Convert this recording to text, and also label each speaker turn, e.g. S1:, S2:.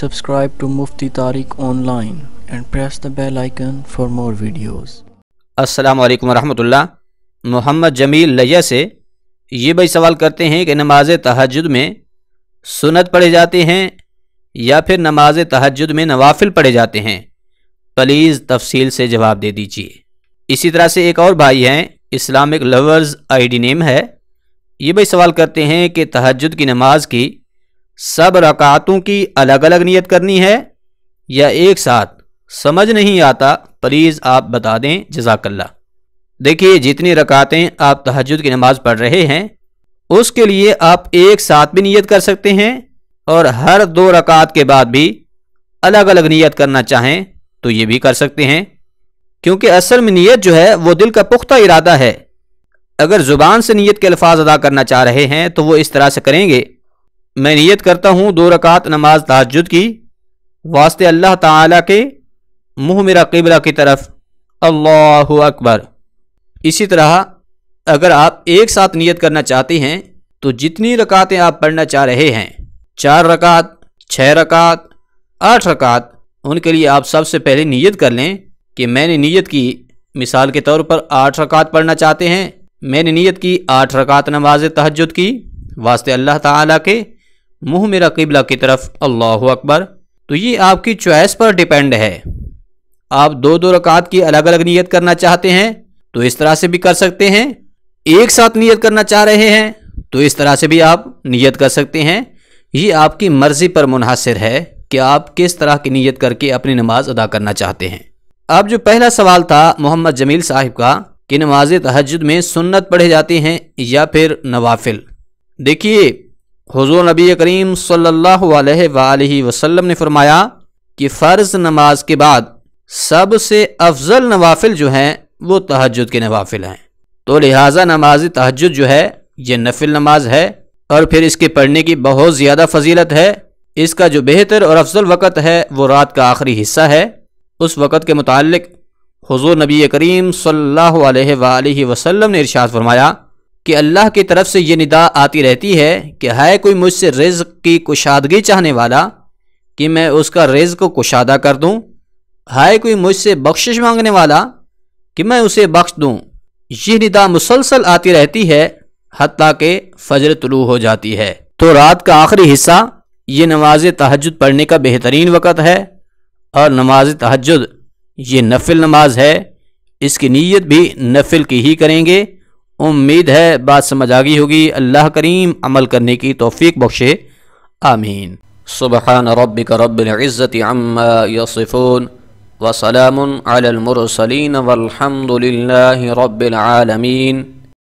S1: subscribe to Mufti Tariq online and press the bell icon for more videos. अस्सलाम वालेकुम रहमतुल्लाह मोहम्मद जमील लैया से ये भाई सवाल करते हैं कि नमाज तहजद में सुनत पढ़े जाते हैं या फिर नमाज तहजद में नवाफिल पढ़े जाते हैं प्लीज़ तफसील से जवाब दे दीजिए इसी तरह से एक और भाई हैं इस्लामिक लवर्स आईडी नेम है ये भाई सवाल करते हैं कि तहजद की नमाज की सब रकातों की अलग अलग नियत करनी है या एक साथ समझ नहीं आता प्लीज़ आप बता दें जजाकल्ला देखिए जितनी रकातें आप तहजद की नमाज़ पढ़ रहे हैं उसके लिए आप एक साथ भी नियत कर सकते हैं और हर दो रकात के बाद भी अलग अलग नियत करना चाहें तो ये भी कर सकते हैं क्योंकि असल में नीयत जो है वो दिल का पुख्ता इरादा है अगर ज़ुबान से नीयत के अल्फाज अदा करना चाह रहे हैं तो वो इस तरह से करेंगे मैं नियत करता हूँ दो रकात नमाज तहजद की वास्ते अल्लाह ताला के मुँह मेरा किबला की तरफ अल्लाह अकबर इसी तरह अगर आप एक साथ नियत करना चाहते हैं तो जितनी रकातें आप पढ़ना चाह रहे हैं चार रकात छः रकात आठ रकात उनके लिए आप सबसे पहले नियत कर लें कि मैंने नियत की मिसाल के तौर पर आठ रकात पढ़ना चाहते हैं मैंने नियत की आठ रकात नमाज तहजद की वास्ते अल्लाह ताला के मुंह मेरा किबला की तरफ अल्लाह अकबर तो ये आपकी चॉइस पर डिपेंड है आप दो दो रकात की अलग अलग नीयत करना चाहते हैं तो इस तरह से भी कर सकते हैं एक साथ नीयत करना चाह रहे हैं तो इस तरह से भी आप नीयत कर सकते हैं ये आपकी मर्ज़ी पर मुनहसर है कि आप किस तरह की नीयत करके अपनी नमाज अदा करना चाहते हैं अब जो पहला सवाल था मोहम्मद जमील साहिब का कि नमाज तहजद में सुन्नत पढ़े जाते हैं या फिर नवाफिल देखिए हुजूर नबी करीम सल्लल्लाहु अलैहि वसल्लम ने फरमाया कि फ़र्ज़ नमाज के बाद सबसे अफजल नवाफिल जो हैं वो तहजद के नवाफिल हैं तो लिहाजा नमाज तहजद जो है ये नफिल नमाज है और फिर इसके पढ़ने की बहुत ज़्यादा फजीलत है इसका जो बेहतर और अफजल वक़्त है वो रात का आखिरी हिस्सा है उस वक़्त के मुतल हजूर नबी करीम सल्लल्लाहु अलैहि वसल्लम ने इरशाद फरमाया कि अल्लाह की तरफ से यह निदा आती रहती है कि है कोई मुझसे रिज की कुशादगी चाहने वाला कि मैं उसका रिज को कुशादा कर दूँ है कोई मुझसे बख्शिश मांगने वाला कि मैं उसे बख्श दूँ यह निदा मुसलसल आती रहती है हती के फजर तुलू हो जाती है तो रात का आखिरी हिस्सा ये नमाज तहजद पढ़ने का बेहतरीन वक़्त है और नमाज तहजद ये नफिल नमाज है इसकी नीयत भी नफिल की ही करेंगे उम्मीद है बात समझ आ गई होगी अल्लाह करीम अमल करने की तोफ़ी बख्शे आमीन सुबहान रबिक रब्ज़त यसफ़ून वसलामरसलिन वलहमदिल्ला रबालमीन